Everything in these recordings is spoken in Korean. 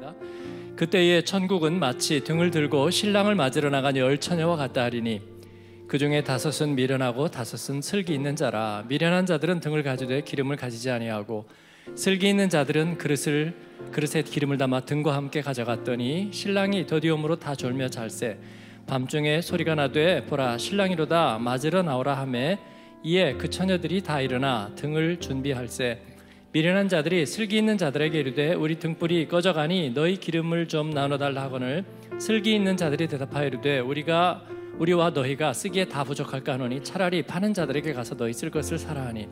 있습니다. 그때의 천국은 마치 등을 들고 신랑을 맞으러 나간 열 처녀와 같다 하리니 그 중에 다섯은 미련하고 다섯은 슬기 있는 자라 미련한 자들은 등을 가지되 기름을 가지지 아니하고 슬기 있는 자들은 그릇을 그릇에 기름을 담아 등과 함께 가져갔더니 신랑이 더디움으로 다 졸며 잘세 밤중에 소리가 나되 보라 신랑이로다 맞으러 나오라 하매 이에 그 처녀들이 다 일어나 등을 준비할세 미련한 자들이 슬기 있는 자들에게 이르되 우리 등불이 꺼져가니 너희 기름을 좀 나눠달라 하거늘 슬기 있는 자들이 대답하여 이르되 우리가 우리와 너희가 쓰기에 다 부족할까 하노니 차라리 파는 자들에게 가서 너희 쓸 것을 사라 하니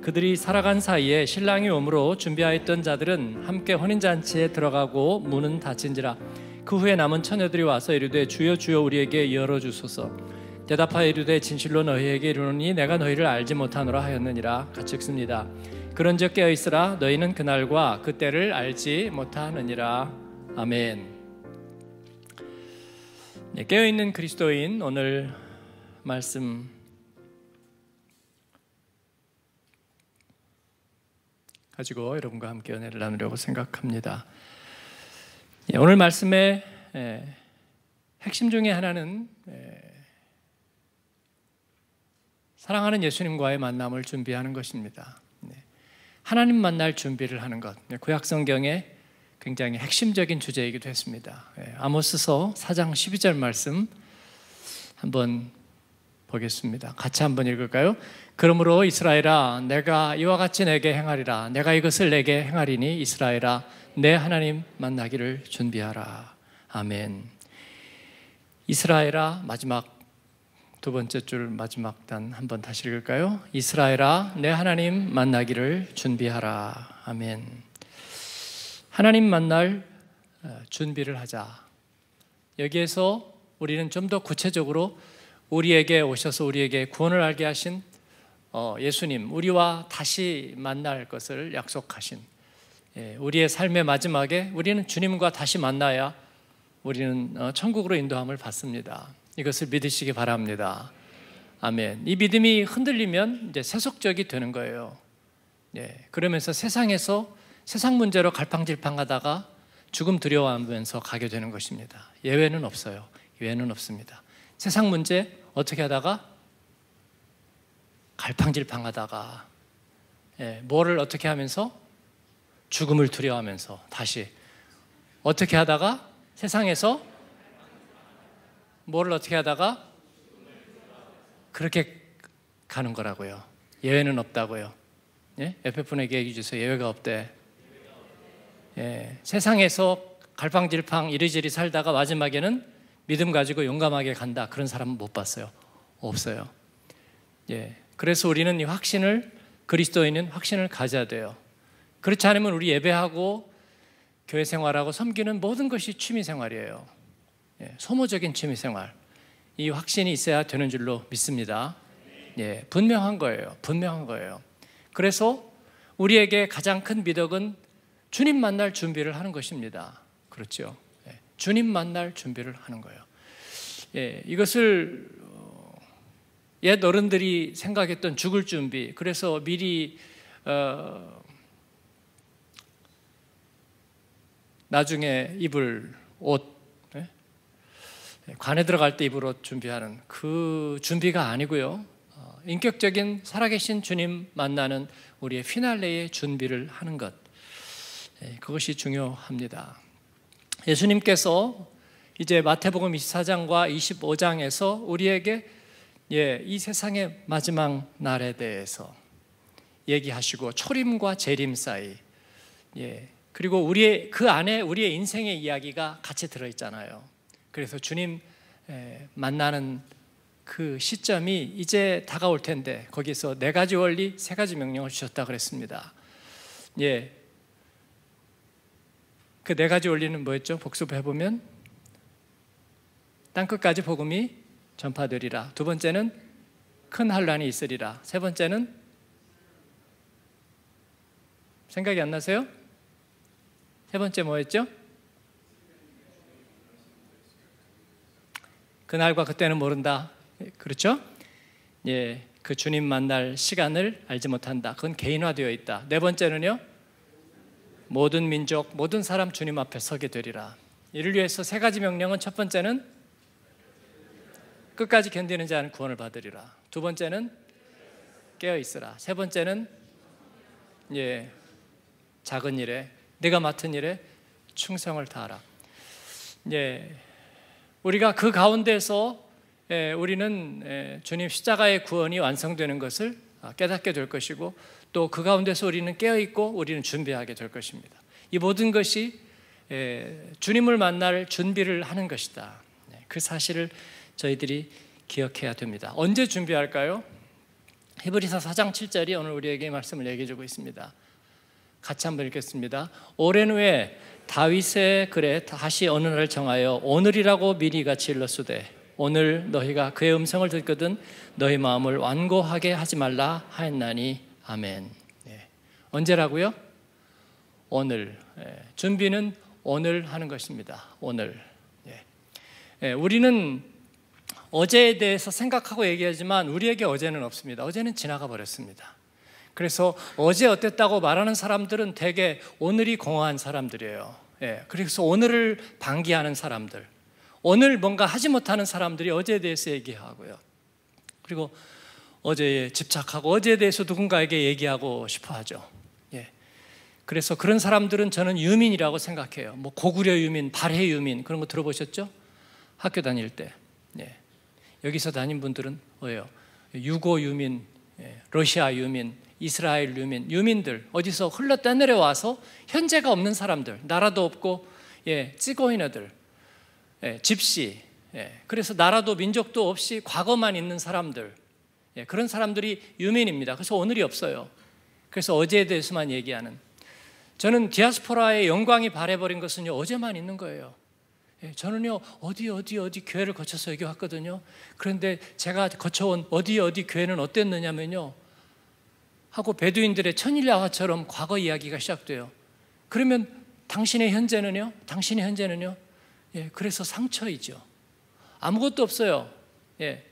그들이 살아간 사이에 신랑이 오므로 준비하였던 자들은 함께 혼인잔치에 들어가고 문은 닫힌지라 그 후에 남은 처녀들이 와서 이르되 주여 주여 우리에게 열어주소서 대답하여 이르되 진실로 너희에게 이르노니 내가 너희를 알지 못하노라 하였느니라 같이 읽습니다 그런즉 깨어 있으라 너희는 그날과 그때를 알지 못하느니라 아멘. 네, 깨어 있는 그리스도인 오늘 말씀 가지고 여러분과 함께 연애를 나누려고 생각합니다. 네, 오늘 말씀의 핵심 중에 하나는 사랑하는 예수님과의 만남을 준비하는 것입니다. 하나님 만날 준비를 하는 것. 네, 구약 성경의 굉장히 핵심적인 주제이기도 했습니다. 네, 아모스서 4장 12절 말씀 한번 보겠습니다. 같이 한번 읽을까요? 그러므로 이스라엘아 내가 이와 같이 내게 행하리라 내가 이것을 내게 행하리니 이스라엘아 내 하나님 만나기를 준비하라. 아멘. 이스라엘아 마지막 두 번째 줄 마지막 단 한 번 다시 읽을까요? 이스라엘아 내 하나님 만나기를 준비하라. 아멘. 하나님 만날 어, 준비를 하자. 여기에서 우리는 좀 더 구체적으로 우리에게 오셔서 우리에게 구원을 알게 하신 어, 예수님, 우리와 다시 만날 것을 약속하신 예, 우리의 삶의 마지막에 우리는 주님과 다시 만나야 우리는 어, 천국으로 인도함을 받습니다. 이것을 믿으시기 바랍니다. 아멘. 이 믿음이 흔들리면 이제 세속적이 되는 거예요. 예. 그러면서 세상에서 세상 문제로 갈팡질팡하다가 죽음 두려워하면서 가게 되는 것입니다. 예외는 없어요. 예외는 없습니다. 세상 문제 어떻게 하다가 갈팡질팡하다가 예, 뭐를 어떻게 하면서 죽음을 두려워하면서 다시 어떻게 하다가 세상에서 뭐를 어떻게 하다가 그렇게 가는 거라고요. 예외는 없다고요. 예? 옆에 분에게 얘기해 주세요. 예외가 없대. 예. 세상에서 갈팡질팡 이리저리 살다가 마지막에는 믿음 가지고 용감하게 간다. 그런 사람은 못 봤어요. 없어요. 예. 그래서 우리는 이 확신을 그리스도인은 확신을 가져야 돼요. 그렇지 않으면 우리 예배하고 교회 생활하고 섬기는 모든 것이 취미 생활이에요. 예, 소모적인 취미생활 이 확신이 있어야 되는 줄로 믿습니다. 예, 분명한 거예요. 분명한 거예요. 그래서 우리에게 가장 큰 미덕은 주님 만날 준비를 하는 것입니다. 그렇죠? 예, 주님 만날 준비를 하는 거예요. 예, 이것을 어, 옛 어른들이 생각했던 죽을 준비. 그래서 미리 어, 나중에 입을 옷 관에 들어갈 때 입으로 준비하는 그 준비가 아니고요. 어, 인격적인 살아계신 주님 만나는 우리의 피날레의 준비를 하는 것. 예, 그것이 중요합니다. 예수님께서 이제 마태복음 24장과 25장에서 우리에게 예, 이 세상의 마지막 날에 대해서 얘기하시고 초림과 재림 사이 예, 그리고 우리의 그 안에 우리의 인생의 이야기가 같이 들어 있잖아요. 그래서 주님 만나는 그 시점이 이제 다가올 텐데 거기서 네 가지 원리, 세 가지 명령을 주셨다 그랬습니다. 예. 그 네 가지 원리는 뭐였죠? 복습해 보면 땅 끝까지 복음이 전파되리라. 두 번째는 큰 환란이 있으리라. 세 번째는 생각이 안 나세요? 세 번째 뭐였죠? 그날과 그때는 모른다. 그렇죠? 예, 그 주님 만날 시간을 알지 못한다. 그건 개인화되어 있다. 네 번째는요. 모든 민족, 모든 사람 주님 앞에 서게 되리라. 이를 위해서 세 가지 명령은 첫 번째는 끝까지 견디는 자는 구원을 받으리라. 두 번째는 깨어 있으라. 세 번째는 예 작은 일에 내가 맡은 일에 충성을 다하라. 예 우리가 그 가운데서 예, 우리는 예, 주님 십자가의 구원이 완성되는 것을 아, 깨닫게 될 것이고 또 그 가운데서 우리는 깨어 있고 우리는 준비하게 될 것입니다. 이 모든 것이 예, 주님을 만날 준비를 하는 것이다. 네, 그 사실을 저희들이 기억해야 됩니다. 언제 준비할까요? 히브리서 4장 7절이 오늘 우리에게 말씀을 얘기해 주고 있습니다. 같이 한번 읽겠습니다. 오랜 후에 다윗의 글에 다시 어느 날 정하여 오늘이라고 미리 같이 일렀으되 오늘 너희가 그의 음성을 듣거든 너희 마음을 완고하게 하지 말라 하였나니 아멘. 예. 언제라고요? 오늘. 예. 준비는 오늘 하는 것입니다. 오늘. 예. 예. 우리는 어제에 대해서 생각하고 얘기하지만 우리에게 어제는 없습니다. 어제는 지나가 버렸습니다. 그래서 어제 어땠다고 말하는 사람들은 대개 오늘이 공허한 사람들이에요. 예, 그래서 오늘을 방기하는 사람들, 오늘 뭔가 하지 못하는 사람들이 어제에 대해서 얘기하고요. 그리고 어제에 집착하고 어제에 대해서 누군가에게 얘기하고 싶어 하죠. 예. 그래서 그런 사람들은 저는 유민이라고 생각해요. 뭐 고구려 유민, 발해 유민 그런 거 들어보셨죠? 학교 다닐 때. 예. 여기서 다닌 분들은 뭐예요? 유고 유민, 예, 러시아 유민 이스라엘 유민, 유민들 어디서 흘러 떠내려와서 현재가 없는 사람들, 나라도 없고 예, 찌고인 애들, 예, 집시, 예, 그래서 나라도 민족도 없이 과거만 있는 사람들, 예, 그런 사람들이 유민입니다. 그래서 오늘이 없어요. 그래서 어제에 대해서만 얘기하는. 저는 디아스포라의 영광이 바래버린 것은요, 어제만 있는 거예요. 예, 저는요 어디 어디 어디 교회를 거쳐서 여기 왔거든요. 그런데 제가 거쳐온 어디 어디 교회는 어땠느냐면요 하고 베두인들의 천일야화처럼 과거 이야기가 시작돼요. 그러면 당신의 현재는요? 당신의 현재는요? 예, 그래서 상처이죠. 아무것도 없어요. 예.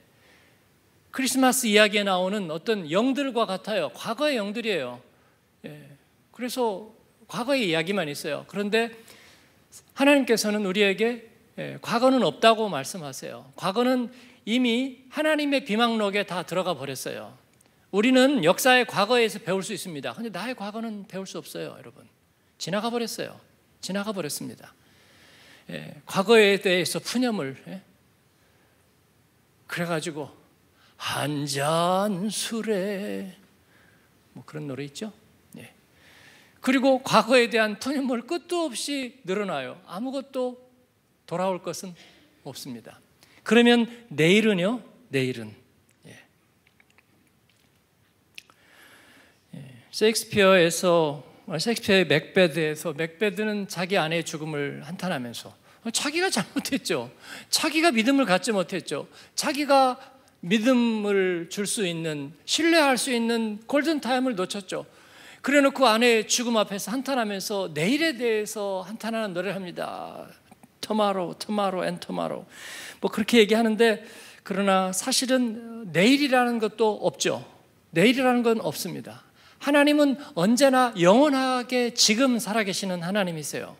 크리스마스 이야기에 나오는 어떤 영들과 같아요. 과거의 영들이에요. 예. 그래서 과거의 이야기만 있어요. 그런데 하나님께서는 우리에게 예, 과거는 없다고 말씀하세요. 과거는 이미 하나님의 비망록에 다 들어가 버렸어요. 우리는 역사의 과거에서 배울 수 있습니다. 근데 나의 과거는 배울 수 없어요, 여러분. 지나가 버렸어요. 지나가 버렸습니다. 예, 과거에 대해서 푸념을 예? 그래가지고 한 잔 술에 뭐 그런 노래 있죠. 예. 그리고 과거에 대한 푸념을 끝도 없이 늘어나요. 아무것도 돌아올 것은 없습니다. 그러면 내일은요, 내일은 셰익스피어에서 아, 셰익스피어의 맥베드에서 맥베드는 자기 아내의 죽음을 한탄하면서 어, 자기가 잘못했죠. 자기가 믿음을 갖지 못했죠. 자기가 믿음을 줄 수 있는 신뢰할 수 있는 골든 타임을 놓쳤죠. 그래놓고 아내의 죽음 앞에서 한탄하면서 내일에 대해서 한탄하는 노래를 합니다. 토마로, 토마로, 앤 토마로. 뭐 그렇게 얘기하는데 그러나 사실은 내일이라는 것도 없죠. 내일이라는 건 없습니다. 하나님은 언제나 영원하게 지금 살아계시는 하나님이세요.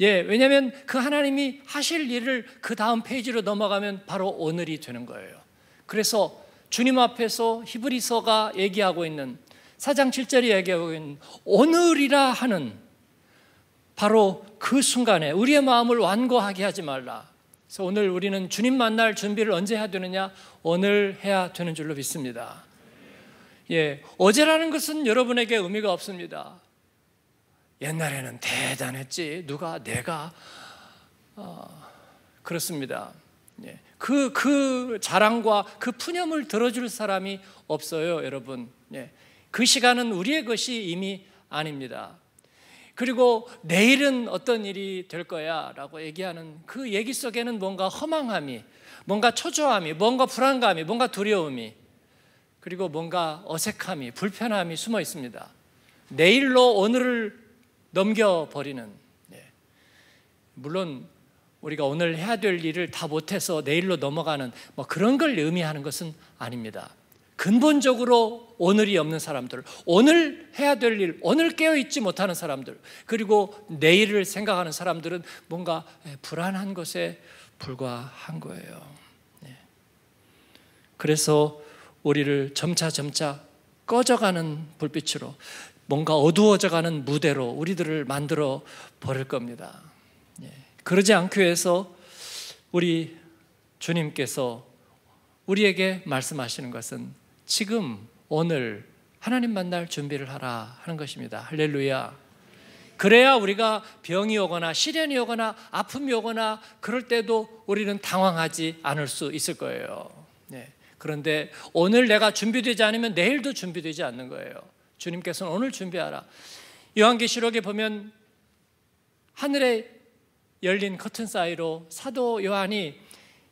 예, 왜냐하면 그 하나님이 하실 일을 그 다음 페이지로 넘어가면 바로 오늘이 되는 거예요. 그래서 주님 앞에서 히브리서가 얘기하고 있는 사장 7절이 얘기하고 있는 오늘이라 하는 바로 그 순간에 우리의 마음을 완고하게 하지 말라. 그래서 오늘 우리는 주님 만날 준비를 언제 해야 되느냐? 오늘 해야 되는 줄로 믿습니다. 예, 어제라는 것은 여러분에게 의미가 없습니다. 옛날에는 대단했지 누가 내가 어, 그렇습니다. 예, 그, 그 자랑과 그 푸념을 들어줄 사람이 없어요, 여러분. 예, 그 시간은 우리의 것이 이미 아닙니다. 그리고 내일은 어떤 일이 될 거야 라고 얘기하는 그 얘기 속에는 뭔가 허망함이, 뭔가 초조함이, 뭔가 불안감이, 뭔가 두려움이 그리고 뭔가 어색함이, 불편함이 숨어 있습니다. 내일로 오늘을 넘겨버리는. 예. 물론 우리가 오늘 해야 될 일을 다 못해서 내일로 넘어가는 뭐 그런 걸 의미하는 것은 아닙니다. 근본적으로 오늘이 없는 사람들, 오늘 해야 될 일, 오늘 깨어있지 못하는 사람들, 그리고 내일을 생각하는 사람들은 뭔가 불안한 것에 불과한 거예요. 네. 그래서 우리를 점차 점차 꺼져가는 불빛으로 뭔가 어두워져가는 무대로 우리들을 만들어 버릴 겁니다. 예. 그러지 않기 위해서 우리 주님께서 우리에게 말씀하시는 것은 지금 오늘 하나님 만날 준비를 하라 하는 것입니다. 할렐루야. 그래야 우리가 병이 오거나 시련이 오거나 아픔이 오거나 그럴 때도 우리는 당황하지 않을 수 있을 거예요. 예. 그런데 오늘 내가 준비되지 않으면 내일도 준비되지 않는 거예요. 주님께서는 오늘 준비하라. 요한계시록에 보면 하늘에 열린 커튼 사이로 사도 요한이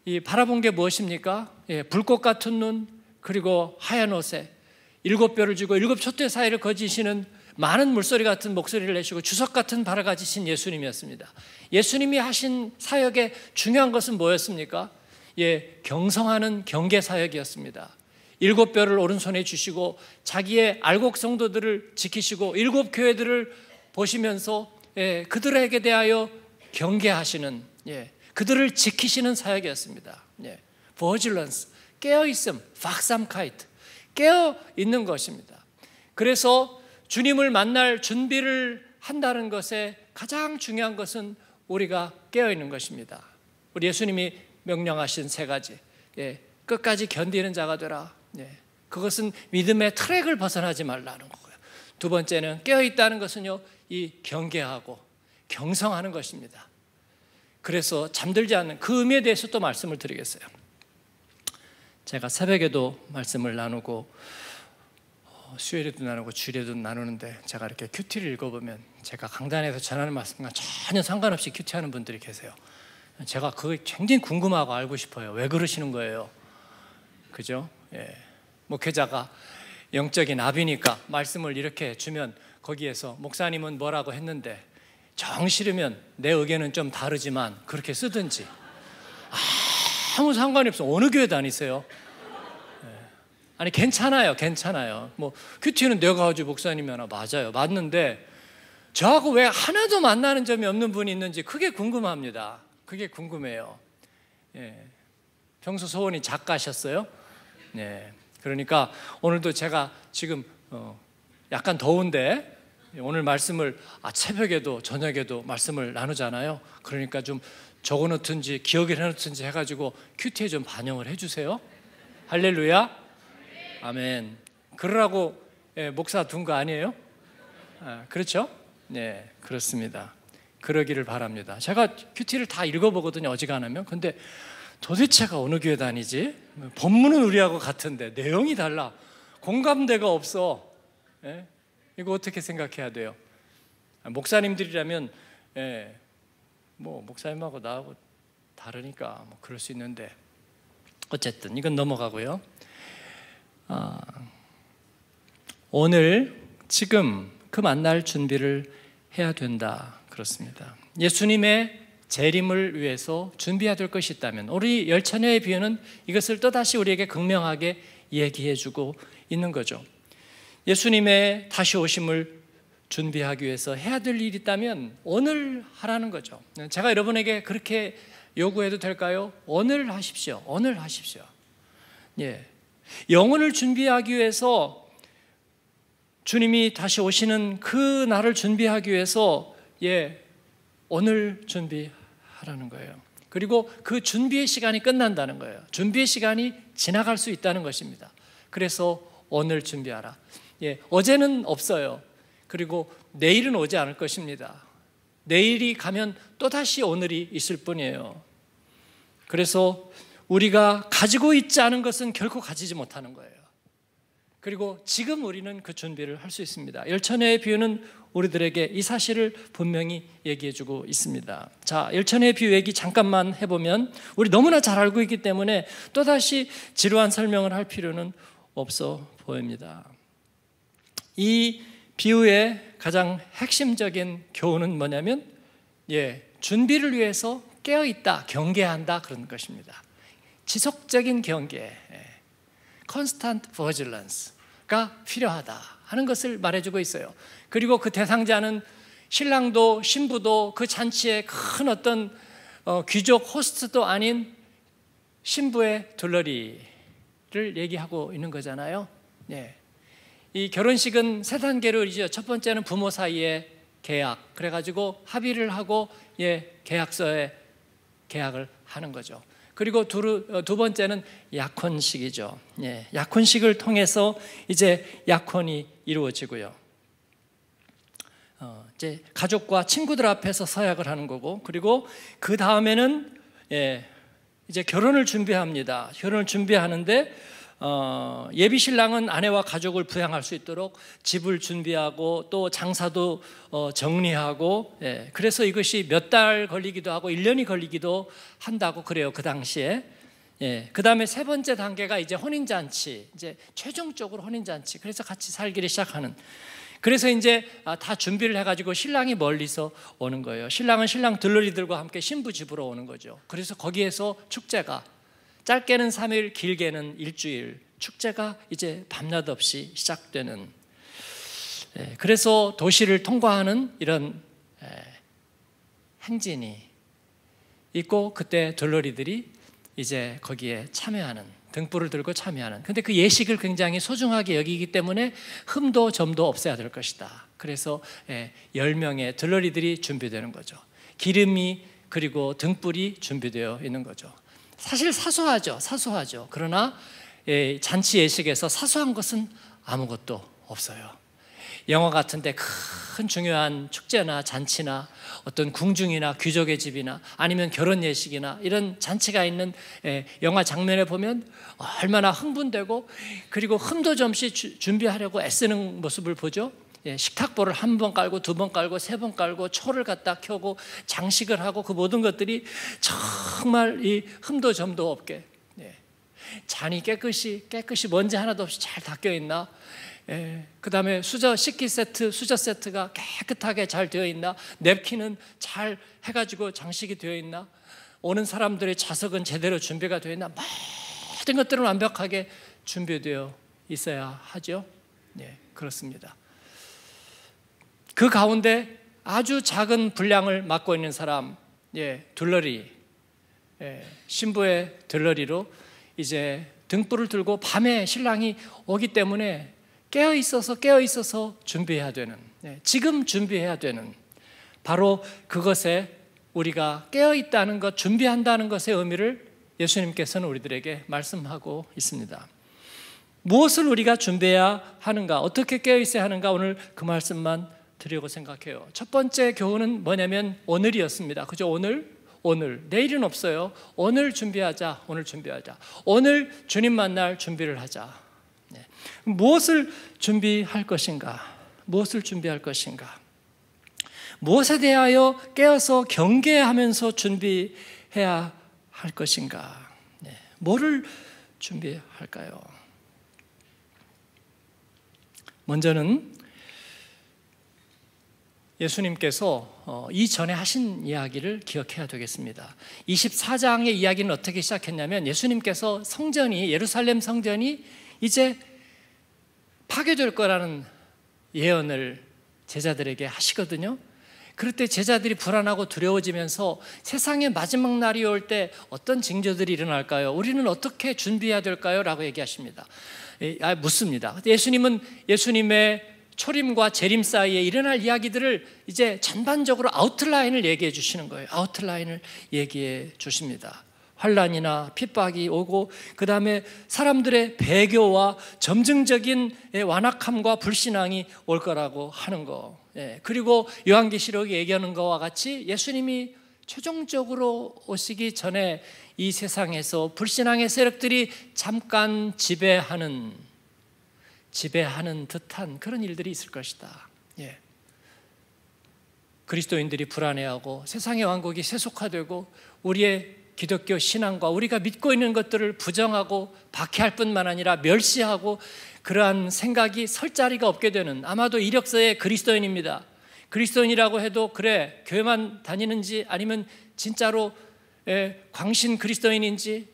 이 바라본 게 무엇입니까? 예, 불꽃 같은 눈 그리고 하얀 옷에 일곱 뼈를 쥐고 일곱 촛대 사이를 거지시는 많은 물소리 같은 목소리를 내시고 주석 같은 발을 가지신 예수님이었습니다. 예수님이 하신 사역의 중요한 것은 뭐였습니까? 예, 경성하는 경계 사역이었습니다. 일곱 별을 오른손에 주시고 자기의 알곡 성도들을 지키시고 일곱 교회들을 보시면서 예, 그들에게 대하여 경계하시는 예, 그들을 지키시는 사역이었습니다. 예, 버질런스 깨어 있음, 박삼카이트 깨어 있는 것입니다. 그래서 주님을 만날 준비를 한다는 것에 가장 중요한 것은 우리가 깨어 있는 것입니다. 우리 예수님이 명령하신 세 가지. 예, 끝까지 견디는 자가 되라. 예, 그것은 믿음의 트랙을 벗어나지 말라는 거고요. 두 번째는 깨어 있다는 것은요, 이 경계하고 경성하는 것입니다. 그래서 잠들지 않는 그 의미에 대해서 또 말씀을 드리겠어요. 제가 새벽에도 말씀을 나누고 어, 수요일에도 나누고 주일에도 나누는데 제가 이렇게 큐티를 읽어보면 제가 강단에서 전하는 말씀과 전혀 상관없이 큐티하는 분들이 계세요. 제가 그게 굉장히 궁금하고 알고 싶어요. 왜 그러시는 거예요? 그죠? 예. 목회자가 영적인 압이니까 말씀을 이렇게 주면 거기에서 목사님은 뭐라고 했는데 정 싫으면 내 의견은 좀 다르지만 그렇게 쓰든지 아무 상관이 없어. 어느 교회 다니세요? 예. 아니 괜찮아요, 괜찮아요. 뭐 큐티는 내가 하지 목사님이 나 맞아요, 맞는데 저하고 왜 하나도 만나는 점이 없는 분이 있는지 그게 궁금합니다. 그게 궁금해요. 예. 평소 소원이 작가셨어요? 네. 그러니까 오늘도 제가 지금 어 약간 더운데 오늘 말씀을 아 새벽에도 저녁에도 말씀을 나누잖아요. 그러니까 좀 적어놓든지 기억을 해놓든지 해가지고 큐티에 좀 반영을 해주세요. 할렐루야. 아멘. 그러라고 예, 목사 둔 거 아니에요? 아, 그렇죠? 네, 그렇습니다. 그러기를 바랍니다. 제가 큐티를 다 읽어보거든요. 어지간하면. 근데 도대체가 어느 교회 다니지? 본문은 우리하고 같은데 내용이 달라. 공감대가 없어. 예? 이거 어떻게 생각해야 돼요? 아, 목사님들이라면 예, 뭐 목사님하고 나하고 다르니까 뭐 그럴 수 있는데 어쨌든 이건 넘어가고요. 아, 오늘 지금 그 만날 준비를 해야 된다. 그렇습니다. 예수님의 재림을 위해서 준비해야 될 것이 있다면 우리 열차녀의 비유는 이것을 또다시 우리에게 극명하게 얘기해주고 있는 거죠. 예수님의 다시 오심을 준비하기 위해서 해야 될 일이 있다면 오늘 하라는 거죠. 제가 여러분에게 그렇게 요구해도 될까요? 오늘 하십시오. 오늘 하십시오. 예. 영혼을 준비하기 위해서 주님이 다시 오시는 그 날을 준비하기 위해서 예, 오늘 준비하라는 거예요. 그리고 그 준비의 시간이 끝난다는 거예요. 준비의 시간이 지나갈 수 있다는 것입니다. 그래서 오늘 준비하라. 예, 어제는 없어요. 그리고 내일은 오지 않을 것입니다. 내일이 가면 또다시 오늘이 있을 뿐이에요. 그래서 우리가 가지고 있지 않은 것은 결코 가지지 못하는 거예요. 그리고 지금 우리는 그 준비를 할 수 있습니다. 열천의 비유는 우리들에게 이 사실을 분명히 얘기해주고 있습니다. 자, 열천의 비유 얘기 잠깐만 해보면 우리 너무나 잘 알고 있기 때문에 또다시 지루한 설명을 할 필요는 없어 보입니다. 이 비유의 가장 핵심적인 교훈은 뭐냐면, 예, 준비를 위해서 깨어 있다, 경계한다 그런 것입니다. 지속적인 경계, 예, constant vigilance. 가 필요하다 하는 것을 말해주고 있어요. 그리고 그 대상자는 신랑도 신부도 그 잔치에 큰 어떤 어, 귀족 호스트도 아닌 신부의 둘러리를 얘기하고 있는 거잖아요. 예. 이 결혼식은 세 단계로 이제 첫 번째는 부모 사이의 계약 그래가지고 합의를 하고 예 계약서에 계약을 하는 거죠. 그리고 두, 어, 두 번째는 약혼식이죠. 예, 약혼식을 통해서 이제 약혼이 이루어지고요. 어, 이제 가족과 친구들 앞에서 서약을 하는 거고, 그리고 그 다음에는 예, 이제 결혼을 준비합니다. 결혼을 준비하는데 어, 예비 신랑은 아내와 가족을 부양할 수 있도록 집을 준비하고 또 장사도 어, 정리하고 예, 그래서 이것이 몇 달 걸리기도 하고 1년이 걸리기도 한다고 그래요. 그 당시에. 예, 그 다음에 세 번째 단계가 이제 혼인잔치, 이제 최종적으로 혼인잔치. 그래서 같이 살기를 시작하는. 그래서 이제 아, 다 준비를 해가지고 신랑이 멀리서 오는 거예요. 신랑은 신랑 들러리들과 함께 신부 집으로 오는 거죠. 그래서 거기에서 축제가 짧게는 3일, 길게는 일주일 축제가 이제 밤낮 없이 시작되는 예, 그래서 도시를 통과하는 이런 예, 행진이 있고 그때 들러리들이 이제 거기에 참여하는 등불을 들고 참여하는 근데 그 예식을 굉장히 소중하게 여기기 때문에 흠도 점도 없애야될 것이다 그래서 10명의 예, 들러리들이 준비되는 거죠 기름이 그리고 등불이 준비되어 있는 거죠 사실 사소하죠. 사소하죠. 그러나 예, 잔치 예식에서 사소한 것은 아무것도 없어요. 영화 같은데 큰 중요한 축제나 잔치나 어떤 궁중이나 귀족의 집이나 아니면 결혼 예식이나 이런 잔치가 있는 예, 영화 장면에 보면 얼마나 흥분되고 그리고 흠도 점시 준비하려고 애쓰는 모습을 보죠. 예, 식탁보를 한 번 깔고 두 번 깔고 세 번 깔고 초를 갖다 켜고 장식을 하고 그 모든 것들이 정말 이 흠도 점도 없게 예, 잔이 깨끗이 깨끗이 먼지 하나도 없이 잘 닦여 있나 예, 그 다음에 수저 식기 세트, 수저 세트가 깨끗하게 잘 되어 있나? 냅킨은 잘 해가지고 장식이 되어 있나? 오는 사람들의 좌석은 제대로 준비가 되어 있나? 모든 것들은 완벽하게 준비되어 있어야 하죠. 예, 그렇습니다. 그 가운데 아주 작은 분량을 맡고 있는 사람, 예, 둘러리, 예, 신부의 들러리로 이제 등불을 들고 밤에 신랑이 오기 때문에 깨어 있어서 깨어 있어서 준비해야 되는 예, 지금 준비해야 되는 바로 그것에 우리가 깨어 있다는 것 준비한다는 것의 의미를 예수님께서는 우리들에게 말씀하고 있습니다. 무엇을 우리가 준비해야 하는가 어떻게 깨어 있어야 하는가 오늘 그 말씀만 드리고 려 생각해요. 첫 번째 교훈은 뭐냐면 오늘이었습니다. 그죠? 오늘, 오늘. 내일은 없어요. 오늘 준비하자. 오늘 준비하자. 오늘 주님 만날 준비를 하자. 네. 무엇을 준비할 것인가? 무엇을 준비할 것인가? 무엇에 대하여 깨어서 경계하면서 준비해야 할 것인가? 네. 뭐를 준비할까요? 먼저는 예수님께서 어, 이전에 하신 이야기를 기억해야 되겠습니다. 24장의 이야기는 어떻게 시작했냐면 예수님께서 성전이 예루살렘 성전이 이제 파괴될 거라는 예언을 제자들에게 하시거든요. 그럴 때 제자들이 불안하고 두려워지면서 세상의 마지막 날이 올 때 어떤 징조들이 일어날까요? 우리는 어떻게 준비해야 될까요? 라고 얘기하십니다. 예, 아, 묻습니다. 예수님은 예수님의 초림과 재림 사이에 일어날 이야기들을 이제 전반적으로 아웃라인을 얘기해 주시는 거예요. 아웃라인을 얘기해 주십니다. 환란이나 핍박이 오고 그 다음에 사람들의 배교와 점증적인 예, 완악함과 불신앙이 올 거라고 하는 거. 예, 그리고 요한계시록이 얘기하는 것과 같이 예수님이 최종적으로 오시기 전에 이 세상에서 불신앙의 세력들이 잠깐 지배하는 지배하는 듯한 그런 일들이 있을 것이다. 예. 그리스도인들이 불안해하고 세상의 왕국이 세속화되고 우리의 기독교 신앙과 우리가 믿고 있는 것들을 부정하고 박해할 뿐만 아니라 멸시하고 그러한 생각이 설 자리가 없게 되는 아마도 이력서의 그리스도인입니다. 그리스도인이라고 해도 그래 교회만 다니는지 아니면 진짜로 예, 광신 그리스도인인지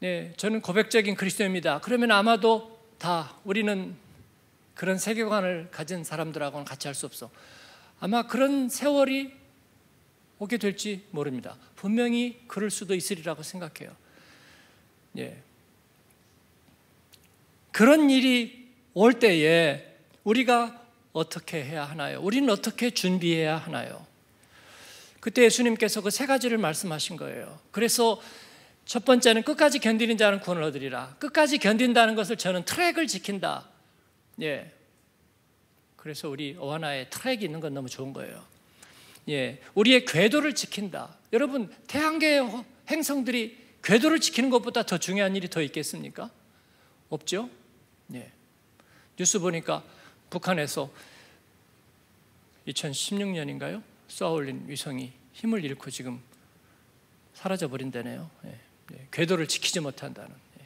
네, 저는 고백적인 그리스도입니다. 그러면 아마도 다 우리는 그런 세계관을 가진 사람들하고는 같이 할 수 없어. 아마 그런 세월이 오게 될지 모릅니다. 분명히 그럴 수도 있으리라고 생각해요. 예. 그런 일이 올 때에 우리가 어떻게 해야 하나요? 우리는 어떻게 준비해야 하나요? 그때 예수님께서 그 세 가지를 말씀하신 거예요. 그래서 첫 번째는 끝까지 견디는 자는 구원을 얻으리라. 끝까지 견딘다는 것을 저는 트랙을 지킨다. 예. 그래서 우리 어하나의 트랙이 있는 건 너무 좋은 거예요. 예. 우리의 궤도를 지킨다. 여러분, 태양계의 행성들이 궤도를 지키는 것보다 더 중요한 일이 더 있겠습니까? 없죠? 예. 뉴스 보니까 북한에서 2016년인가요? 쏘아올린 위성이 힘을 잃고 지금 사라져버린다네요. 예. 예, 궤도를 지키지 못한다는 예,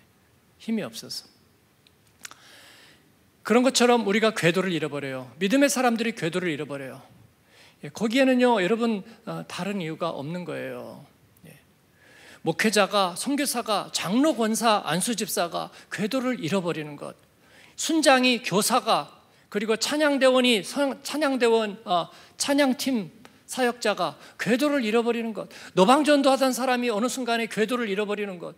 힘이 없어서 그런 것처럼 우리가 궤도를 잃어버려요. 믿음의 사람들이 궤도를 잃어버려요. 예, 거기에는요, 여러분 어, 다른 이유가 없는 거예요. 목회자가, 선교사가, 장로 권사, 안수 집사가 궤도를 잃어버리는 것, 순장이 교사가 그리고 찬양대원이 찬양대원 어, 찬양팀 사역자가 궤도를 잃어버리는 것, 노방전도 하던 사람이 어느 순간에 궤도를 잃어버리는 것,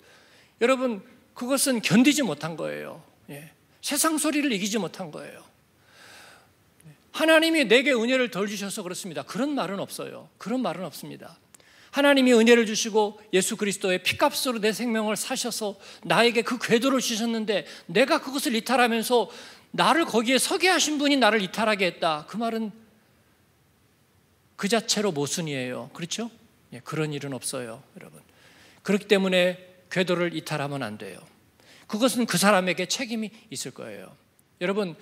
여러분 그것은 견디지 못한 거예요. 예. 세상 소리를 이기지 못한 거예요. 하나님이 내게 은혜를 덜 주셔서 그렇습니다. 그런 말은 없어요. 그런 말은 없습니다. 하나님이 은혜를 주시고 예수 그리스도의 피값으로 내 생명을 사셔서 나에게 그 궤도를 주셨는데 내가 그것을 이탈하면서 나를 거기에 서게 하신 분이 나를 이탈하게 했다. 그 말은 그 자체로 모순이에요. 그렇죠? 예, 그런 일은 없어요, 여러분. 그렇기 때문에 궤도를 이탈하면 안 돼요. 그것은 그 사람에게 책임이 있을 거예요. 여러분,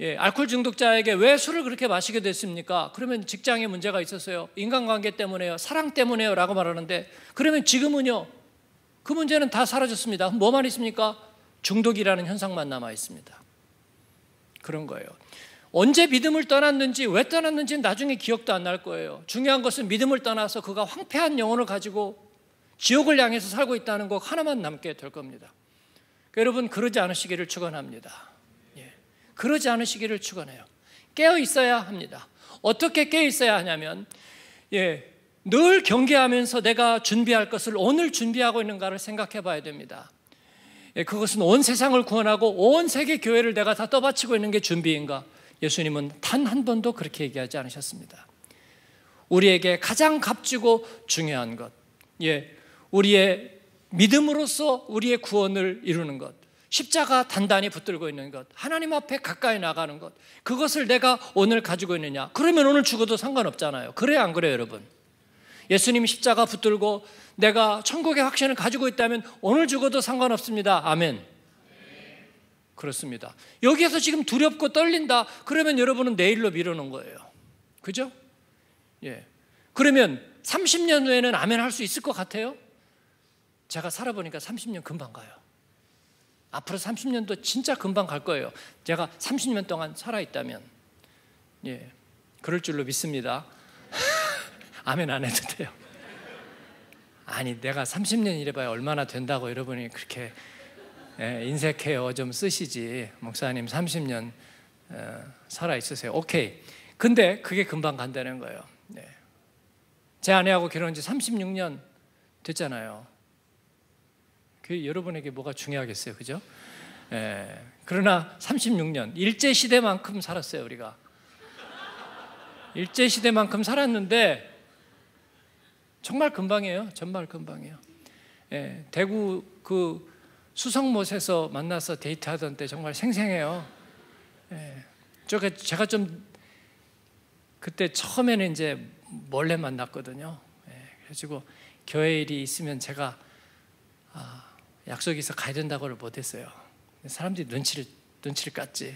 예, 알코올 중독자에게 왜 술을 그렇게 마시게 됐습니까? 그러면 직장에 문제가 있었어요. 인간관계 때문에요. 사랑 때문에요. 라고 말하는데, 그러면 지금은요, 그 문제는 다 사라졌습니다. 뭐만 있습니까? 중독이라는 현상만 남아 있습니다. 그런 거예요. 언제 믿음을 떠났는지 왜떠났는지 나중에 기억도 안 날 거예요. 중요한 것은 믿음을 떠나서 그가 황폐한 영혼을 가지고 지옥을 향해서 살고 있다는 것 하나만 남게 될 겁니다. 그러니까 여러분 그러지 않으시기를 축원합니다. 예. 그러지 않으시기를 축원해요. 깨어 있어야 합니다. 어떻게 깨어 있어야 하냐면 예. 늘 경계하면서 내가 준비할 것을 오늘 준비하고 있는가를 생각해 봐야 됩니다. 예. 그것은 온 세상을 구원하고 온 세계 교회를 내가 다 떠바치고 있는 게 준비인가? 예수님은 단 한 번도 그렇게 얘기하지 않으셨습니다. 우리에게 가장 값지고 중요한 것, 예, 우리의 믿음으로서 우리의 구원을 이루는 것, 십자가 단단히 붙들고 있는 것, 하나님 앞에 가까이 나가는 것, 그것을 내가 오늘 가지고 있느냐? 그러면 오늘 죽어도 상관없잖아요. 그래, 안 그래요, 여러분? 예수님 십자가 붙들고 내가 천국의 확신을 가지고 있다면 오늘 죽어도 상관없습니다. 아멘. 그렇습니다. 여기에서 지금 두렵고 떨린다. 그러면 여러분은 내일로 미루는 거예요. 그죠? 예. 그러면 30년 후에는 아멘 할 수 있을 것 같아요? 제가 살아보니까 30년 금방 가요. 앞으로 30년도 진짜 금방 갈 거예요. 제가 30년 동안 살아있다면. 예. 그럴 줄로 믿습니다. 아멘 안 해도 돼요. 아니, 내가 30년 일해봐야 얼마나 된다고 여러분이 그렇게 예, 인색해요. 좀 쓰시지. 목사님 30년 어, 살아 있으세요. 오케이. 근데 그게 금방 간다는 거예요. 네. 제 아내하고 결혼한 지 36년 됐잖아요. 그 여러분에게 뭐가 중요하겠어요, 그죠? 예. 그러나 36년 일제 시대만큼 살았어요 우리가. 일제 시대만큼 살았는데 정말 금방이에요. 정말 금방이에요. 예, 대구 그 수성못에서 만나서 데이트하던 때 정말 생생해요. 예. 제가 좀 그때 처음에는 이제 몰래 만났거든요. 예. 그래가지고 교회 일이 있으면 제가 아, 약속이 있어 가야 된다고를 못했어요. 사람들이 눈치를 눈치를 깠지.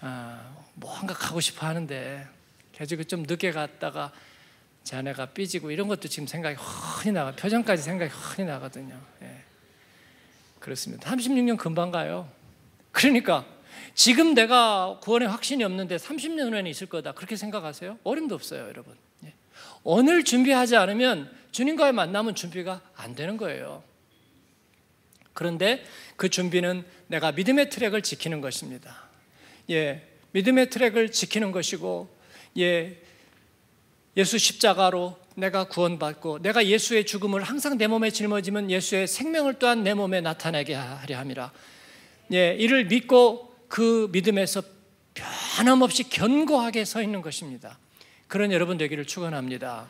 아, 뭔가 뭐 가고 싶어 하는데 그래가지고 좀 늦게 갔다가 제아가 삐지고 이런 것도 지금 생각이 흔히 나가 표정까지 생각이 흔히 나거든요. 예. 그렇습니다. 36년 금방 가요. 그러니까 지금 내가 구원의 확신이 없는데 30년 후에는 있을 거다. 그렇게 생각하세요? 어림도 없어요, 여러분. 예. 오늘 준비하지 않으면 주님과의 만남은 준비가 안 되는 거예요. 그런데 그 준비는 내가 믿음의 트랙을 지키는 것입니다. 예, 믿음의 트랙을 지키는 것이고, 예, 예수 십자가로 내가 구원받고 내가 예수의 죽음을 항상 내 몸에 짊어지면 예수의 생명을 또한 내 몸에 나타내게 하려 함이라. 예, 이를 믿고 그 믿음에서 변함없이 견고하게 서 있는 것입니다. 그런 여러분 되기를 축원합니다.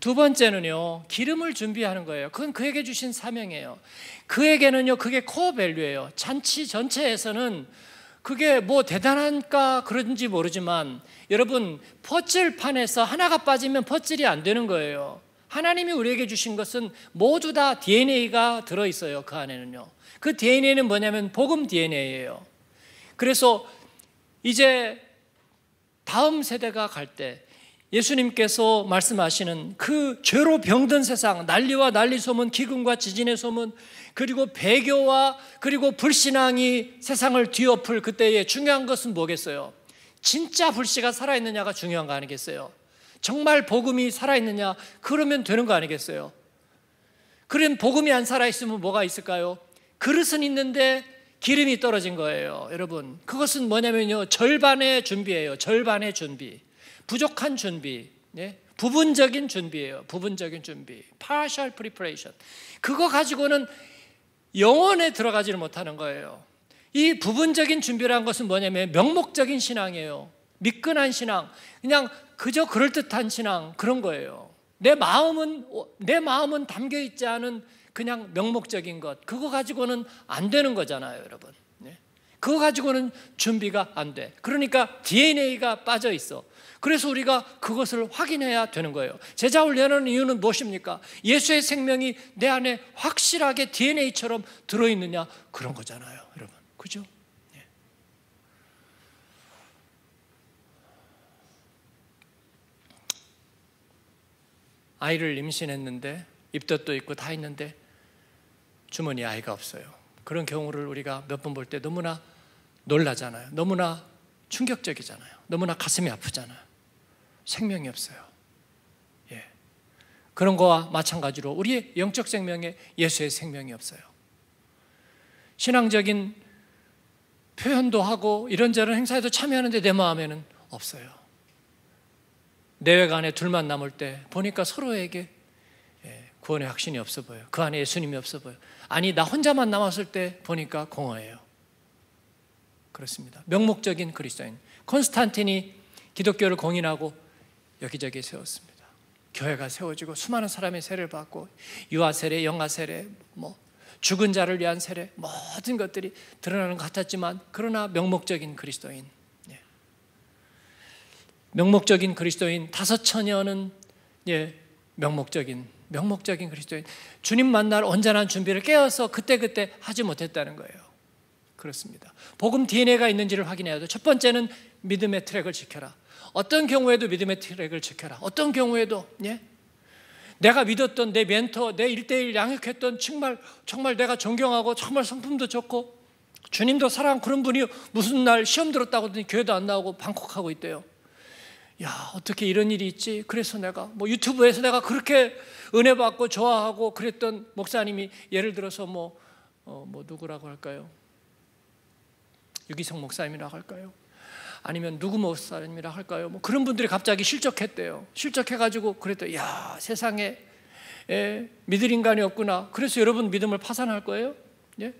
두 번째는요, 기름을 준비하는 거예요. 그건 그에게 주신 사명이에요. 그에게는요, 그게 코어 밸류예요. 잔치 전체에서는 그게 뭐 대단한가 그런지 모르지만 여러분 퍼즐판에서 하나가 빠지면 퍼즐이 안 되는 거예요. 하나님이 우리에게 주신 것은 모두 다 DNA가 들어 있어요. 그 안에는요. 그 DNA는 뭐냐면 복음 DNA예요. 그래서 이제 다음 세대가 갈때 예수님께서 말씀하시는 그 죄로 병든 세상, 난리와 난리 소문, 기근과 지진의 소문, 그리고 배교와 그리고 불신앙이 세상을 뒤엎을 그때에 중요한 것은 뭐겠어요? 진짜 불씨가 살아있느냐가 중요한 거 아니겠어요? 정말 복음이 살아있느냐? 그러면 되는 거 아니겠어요? 그럼 복음이 안 살아있으면 뭐가 있을까요? 그릇은 있는데 기름이 떨어진 거예요. 여러분, 그것은 뭐냐면요. 절반의 준비예요. 절반의 준비. 부족한 준비, 예? 부분적인 준비예요. 부분적인 준비, partial preparation. 그거 가지고는 영혼에 들어가지를 못하는 거예요. 이 부분적인 준비라는 것은 뭐냐면 명목적인 신앙이에요. 미끈한 신앙, 그냥 그저 그럴 듯한 신앙 그런 거예요. 내 마음은 내 마음은 담겨 있지 않은 그냥 명목적인 것 그거 가지고는 안 되는 거잖아요, 여러분. 예? 그거 가지고는 준비가 안 돼. 그러니까 DNA가 빠져 있어. 그래서 우리가 그것을 확인해야 되는 거예요. 제자 훈련는 이유는 무엇입니까? 예수의 생명이 내 안에 확실하게 DNA처럼 들어있느냐 그런 거잖아요, 여러분. 그죠? 네. 아이를 임신했는데 입덧도 있고 다 있는데 주머니 아이가 없어요. 그런 경우를 우리가 몇 번 볼 때 너무나 놀라잖아요. 너무나 충격적이잖아요. 너무나 가슴이 아프잖아요. 생명이 없어요. 예. 그런 거와 마찬가지로 우리의 영적 생명에 예수의 생명이 없어요. 신앙적인 표현도 하고 이런저런 행사에도 참여하는데 내 마음에는 없어요. 내외간에 둘만 남을 때 보니까 서로에게 구원의 예, 그 확신이 없어 보여그 안에 예수님이 없어 보여 아니, 나 혼자만 남았을 때 보니까 공허해요. 그렇습니다. 명목적인 그리스도인. 콘스탄틴이 기독교를 공인하고 여기저기 세웠습니다. 교회가 세워지고 수많은 사람의 세를 받고 유아 세례, 영아 세례, 뭐 죽은 자를 위한 세례 모든 것들이 드러나는 것 같았지만 그러나 명목적인 그리스도인 예. 명목적인 그리스도인 다섯 처녀는 예, 명목적인 명목적인 그리스도인 주님 만날 언제나 준비를 깨어서 그때그때 그때 하지 못했다는 거예요. 그렇습니다. 복음 DNA가 있는지를 확인해야 돼첫 번째는 믿음의 트랙을 지켜라. 어떤 경우에도 믿음의 트랙을 지켜라. 어떤 경우에도 예? 내가 믿었던 내 멘토, 내일대일 양육했던 정말 정말 내가 존경하고 정말 성품도 좋고 주님도 사랑 그런 분이 무슨 날 시험 들었다고 하더니 교회도 안 나오고 방콕하고 있대요. 야, 어떻게 이런 일이 있지? 그래서 내가 뭐 유튜브에서 내가 그렇게 은혜 받고 좋아하고 그랬던 목사님이 예를 들어서 뭐, 어, 뭐 누구라고 할까요? 유기성 목사님이라고 할까요? 아니면 누구 목사님이라 할까요? 뭐 그런 분들이 갑자기 실적했대요. 실적해가지고 그랬대요. 야 세상에 예, 믿을 인간이 없구나. 그래서 여러분 믿음을 파산할 거예요? 예?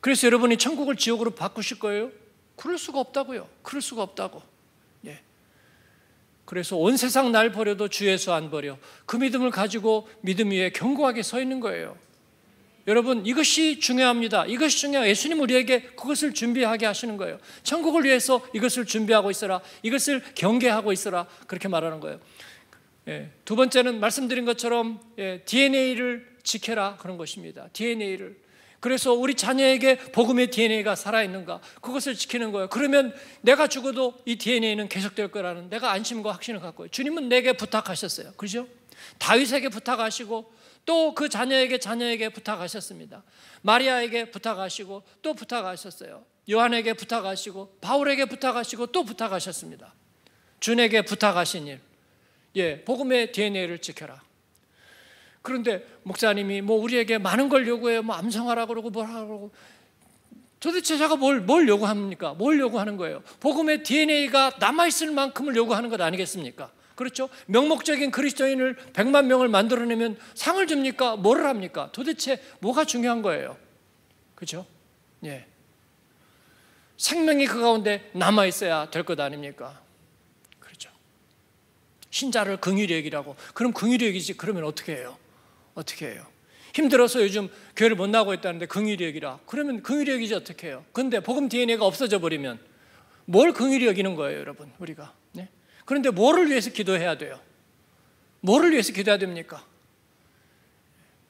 그래서 여러분이 천국을 지옥으로 바꾸실 거예요? 그럴 수가 없다고요. 그럴 수가 없다고. 예. 그래서 온 세상 날 버려도 주에서 안 버려. 그 믿음을 가지고 믿음 위에 견고하게 서 있는 거예요. 여러분 이것이 중요합니다. 이것이 중요해요. 예수님 우리에게 그것을 준비하게 하시는 거예요. 천국을 위해서 이것을 준비하고 있어라. 이것을 경계하고 있어라. 그렇게 말하는 거예요. 예, 두 번째는 말씀드린 것처럼 예, DNA를 지켜라 그런 것입니다. DNA를. 그래서 우리 자녀에게 복음의 DNA가 살아있는가 그것을 지키는 거예요. 그러면 내가 죽어도 이 DNA는 계속될 거라는 내가 안심과 확신을 갖고요. 주님은 내게 부탁하셨어요. 그죠? 다윗에게 부탁하시고 또그 자녀에게 자녀에게 부탁하셨습니다. 마리아에게 부탁하시고 또 부탁하셨어요. 요한에게 부탁하시고 바울에게 부탁하시고 또 부탁하셨습니다. 준에게 부탁하신 일. 예, 복음의 DNA를 지켜라. 그런데 목사님이 뭐 우리에게 많은 걸 요구해요. 뭐 암송하라 그러고 뭘 하라고. 도대체 제가 뭘, 뭘 요구합니까? 뭘 요구하는 거예요? 복음의 DNA가 남아있을 만큼을 요구하는 것 아니겠습니까? 그렇죠? 명목적인 그리스도인을 100만 명을 만들어내면 상을 줍니까? 뭐를 합니까? 도대체 뭐가 중요한 거예요? 그렇죠? 예. 생명이 그 가운데 남아 있어야 될 것 아닙니까? 그렇죠. 신자를 긍휼히 여기라고. 그럼 긍휼히 여기지. 그러면 어떻게 해요? 어떻게 해요? 힘들어서 요즘 교회를 못나고 있다는데 긍휼히 여기라. 그러면 긍휼히 여기지 어떻게 해요? 근데 복음 DNA가 없어져 버리면 뭘 긍휼히 여기는 거예요, 여러분? 우리가. 그런데 뭐를 위해서 기도해야 돼요? 뭐를 위해서 기도해야 됩니까?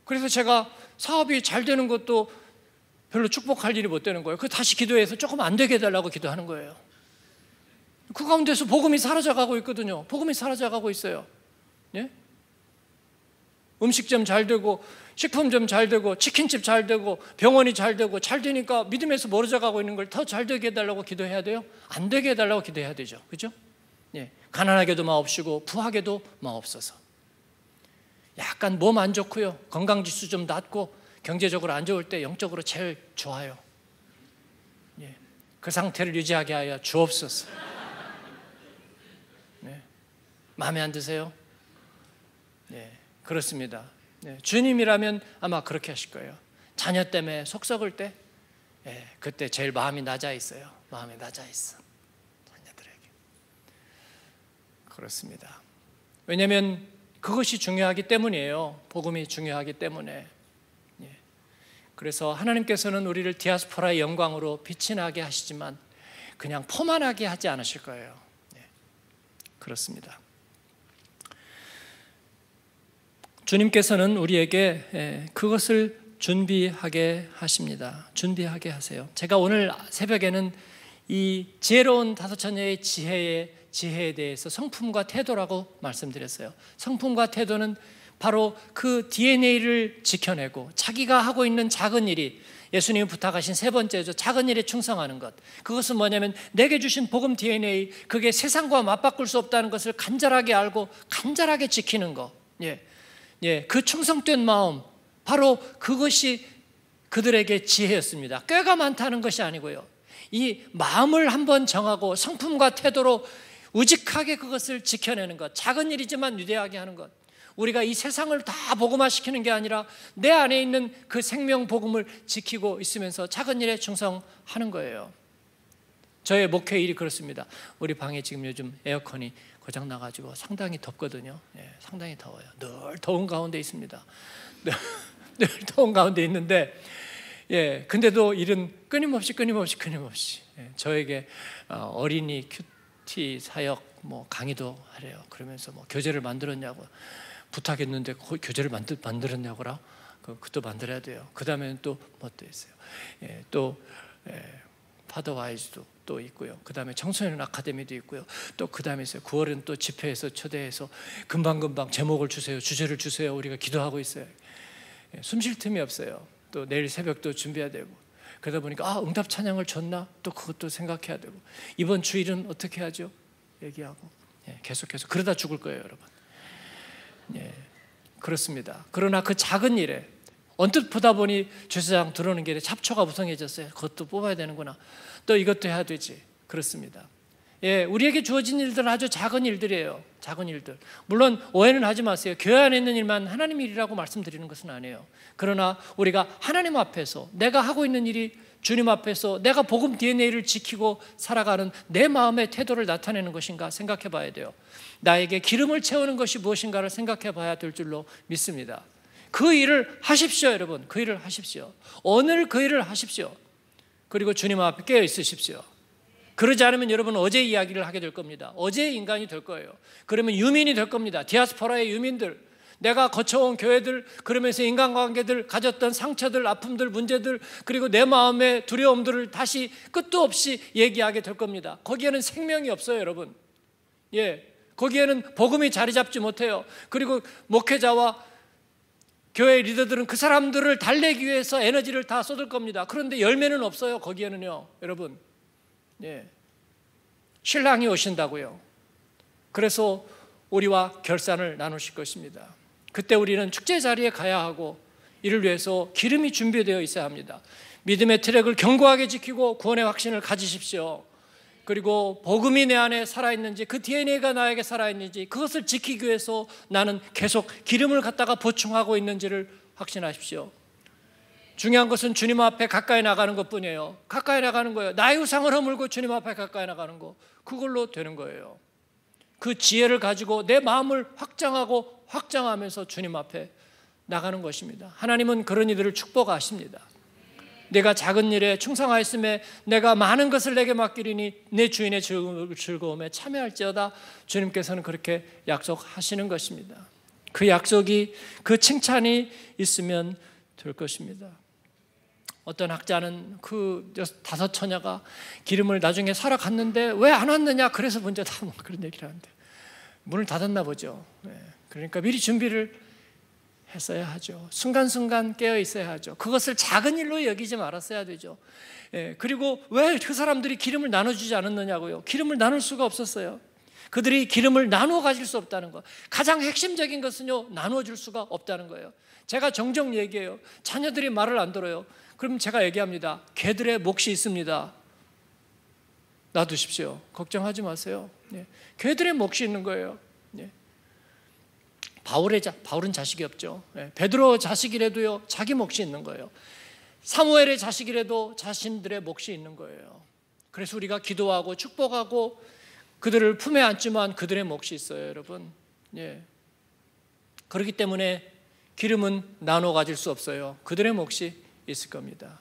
그래서 제가 사업이 잘 되는 것도 별로 축복할 일이 못 되는 거예요. 그 다시 기도해서 조금 안 되게 해달라고 기도하는 거예요. 그 가운데서 복음이 사라져가고 있거든요. 복음이 사라져가고 있어요. 예? 음식점 잘 되고, 식품점 잘 되고, 치킨집 잘 되고, 병원이 잘 되고, 잘 되니까 믿음에서 멀어져가고 있는 걸 더 잘 되게 해달라고 기도해야 돼요? 안 되게 해달라고 기도해야 되죠. 그죠? 예. 가난하게도 마옵시고 부하게도 마옵소서. 약간 몸 안 좋고요. 건강 지수 좀 낮고 경제적으로 안 좋을 때 영적으로 제일 좋아요. 예. 그 상태를 유지하게 하여 주옵소서. 예. 마음에 안 드세요? 네. 그렇습니다. 예. 주님이라면 아마 그렇게 하실 거예요. 자녀 때문에 속 썩을 때, 예. 그때 제일 마음이 낮아 있어요. 마음이 낮아 있어. 그렇습니다. 왜냐하면 그것이 중요하기 때문이에요. 복음이 중요하기 때문에. 예. 그래서 하나님께서는 우리를 디아스포라의 영광으로 빛이 나게 하시지만 그냥 포만하게 하지 않으실 거예요. 예. 그렇습니다. 주님께서는 우리에게 예, 그것을 준비하게 하십니다. 준비하게 하세요. 제가 오늘 새벽에는 이 지혜로운 다섯 처녀의 지혜의 지혜에 대해서 성품과 태도라고 말씀드렸어요. 성품과 태도는 바로 그 DNA를 지켜내고 자기가 하고 있는 작은 일이 예수님이 부탁하신 세 번째죠. 작은 일에 충성하는 것. 그것은 뭐냐면 내게 주신 복음 DNA 그게 세상과 맞바꿀 수 없다는 것을 간절하게 알고 간절하게 지키는 것. 예. 예. 그 충성된 마음 바로 그것이 그들에게 지혜였습니다. 꾀가 많다는 것이 아니고요. 이 마음을 한번 정하고 성품과 태도로 우직하게 그것을 지켜내는 것, 작은 일이지만 위대하게 하는 것. 우리가 이 세상을 다 복음화시키는 게 아니라 내 안에 있는 그 생명 복음을 지키고 있으면서 작은 일에 충성하는 거예요. 저의 목회 일이 그렇습니다. 우리 방에 지금 요즘 에어컨이 고장 나가지고 상당히 덥거든요. 예, 상당히 더워요. 늘 더운 가운데 있습니다. 늘, 더운 가운데 있는데, 예, 근데도 일은 끊임없이 끊임없이 끊임없이 예, 저에게 어, 어린이 큐, 티 사역 뭐 강의도 하래요. 그러면서 뭐 교재를 만들었냐고 부탁했는데 교재를 만들 만들었냐고라. 그 그도 만들어야 돼요. 그 다음에는 또뭐또 있어요. 예, 또 예, 파더 와이즈도 또 있고요. 그 다음에 청소년 아카데미도 있고요. 또 그 다음에 있어요. 9월은 또 집회에서 초대해서 금방금방 제목을 주세요. 주제를 주세요. 우리가 기도하고 있어요. 예, 숨쉴 틈이 없어요. 또 내일 새벽도 준비해야 되고 그러다 보니까 아 응답 찬양을 줬나 또 그것도 생각해야 되고 이번 주일은 어떻게 하죠? 얘기하고 예, 계속해서 그러다 죽을 거예요, 여러분. 예, 그렇습니다. 그러나 그 작은 일에 언뜻 보다 보니 주사장 들어오는 길에 잡초가 무성해졌어요. 그것도 뽑아야 되는구나. 또 이것도 해야 되지. 그렇습니다. 예, 우리에게 주어진 일들은 아주 작은 일들이에요. 작은 일들. 물론 오해는 하지 마세요. 교회 안에 있는 일만 하나님 일이라고 말씀드리는 것은 아니에요. 그러나 우리가 하나님 앞에서 내가 하고 있는 일이 주님 앞에서 내가 복음 DNA를 지키고 살아가는 내 마음의 태도를 나타내는 것인가 생각해 봐야 돼요. 나에게 기름을 채우는 것이 무엇인가를 생각해 봐야 될 줄로 믿습니다. 그 일을 하십시오, 여러분. 그 일을 하십시오. 오늘 그 일을 하십시오. 그리고 주님 앞에 깨어 있으십시오. 그러지 않으면 여러분 어제 이야기를 하게 될 겁니다. 어제 인간이 될 거예요. 그러면 유민이 될 겁니다. 디아스포라의 유민들. 내가 거쳐온 교회들, 그러면서 인간관계들, 가졌던 상처들, 아픔들, 문제들, 그리고 내 마음의 두려움들을 다시 끝도 없이 얘기하게 될 겁니다. 거기에는 생명이 없어요, 여러분. 예. 거기에는 복음이 자리 잡지 못해요. 그리고 목회자와 교회 리더들은 그 사람들을 달래기 위해서 에너지를 다 쏟을 겁니다. 그런데 열매는 없어요, 거기에는요, 여러분. 예. 신랑이 오신다고요. 그래서 우리와 결산을 나누실 것입니다. 그때 우리는 축제 자리에 가야 하고 이를 위해서 기름이 준비되어 있어야 합니다. 믿음의 트랙을 견고하게 지키고 구원의 확신을 가지십시오. 그리고 복음이 내 안에 살아있는지 그 DNA가 나에게 살아있는지 그것을 지키기 위해서 나는 계속 기름을 갖다가 보충하고 있는지를 확신하십시오. 중요한 것은 주님 앞에 가까이 나가는 것 뿐이에요. 가까이 나가는 거예요. 나의 우상을 허물고 주님 앞에 가까이 나가는 거. 그걸로 되는 거예요. 그 지혜를 가지고 내 마음을 확장하고 확장하면서 주님 앞에 나가는 것입니다. 하나님은 그런 이들을 축복하십니다. 내가 작은 일에 충성하였음에 내가 많은 것을 내게 맡기리니 내 주인의 즐거움에 참여할지어다 주님께서는 그렇게 약속하시는 것입니다. 그 약속이 그 칭찬이 있으면 될 것입니다. 어떤 학자는 그 다섯 처녀가 기름을 나중에 사러 갔는데 왜 안 왔느냐 그래서 문제다 뭐 그런 얘기를 하는데 문을 닫았나 보죠. 네. 그러니까 미리 준비를 했어야 하죠. 순간순간 깨어 있어야 하죠. 그것을 작은 일로 여기지 말았어야 되죠. 예, 그리고 왜 그 사람들이 기름을 나눠주지 않았느냐고요. 기름을 나눌 수가 없었어요. 그들이 기름을 나눠 가질 수 없다는 거. 가장 핵심적인 것은요, 나눠줄 수가 없다는 거예요. 제가 정정 얘기해요. 자녀들이 말을 안 들어요. 그럼 제가 얘기합니다. 개들의 몫이 있습니다. 놔두십시오. 걱정하지 마세요. 예. 개들의 몫이 있는 거예요. 예. 바울의 자, 바울은 자식이 없죠. 예. 베드로 자식이라도요 자기 몫이 있는 거예요. 사무엘의 자식이라도 자신들의 몫이 있는 거예요. 그래서 우리가 기도하고 축복하고 그들을 품에 안지만 그들의 몫이 있어요, 여러분. 예. 그렇기 때문에 기름은 나눠 가질 수 없어요. 그들의 몫이 있을 겁니다.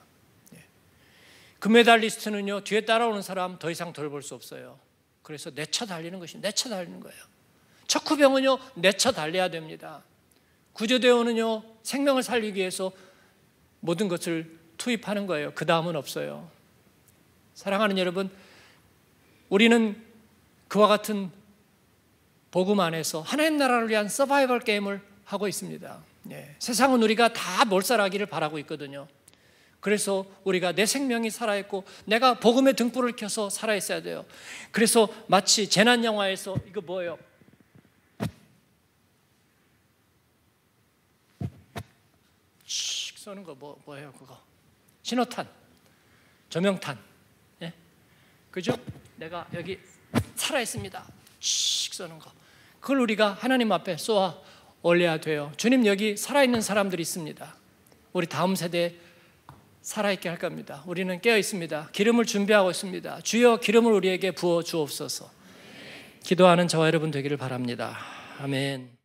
금메달리스트는요 예. 그 뒤에 따라오는 사람 더 이상 돌볼 수 없어요. 그래서 내차 달리는 것이 내차 달리는 거예요. 척후병은요 내차 달려야 됩니다. 구조대원은요 생명을 살리기 위해서 모든 것을 투입하는 거예요. 그 다음은 없어요. 사랑하는 여러분, 우리는 그와 같은 복음 안에서 하나님 나라를 위한 서바이벌 게임을 하고 있습니다. 예, 세상은 우리가 다 몰살하기를 바라고 있거든요. 그래서 우리가 내 생명이 살아있고 내가 복음의 등불을 켜서 살아있어야 돼요. 그래서 마치 재난 영화에서 이거 뭐예요? 씩는거 뭐, 뭐예요 그거? 신호탄, 조명탄, 예? 그죠? 내가 여기 살아있습니다. 씩는 거. 그걸 우리가 하나님 앞에 쏘아 올려야 돼요. 주님 여기 살아있는 사람들이 있습니다. 우리 다음 세대 살아있게 할 겁니다. 우리는 깨어 있습니다. 기름을 준비하고 있습니다. 주여 기름을 우리에게 부어 주옵소서. 기도하는 저와 여러분 되기를 바랍니다. 아멘.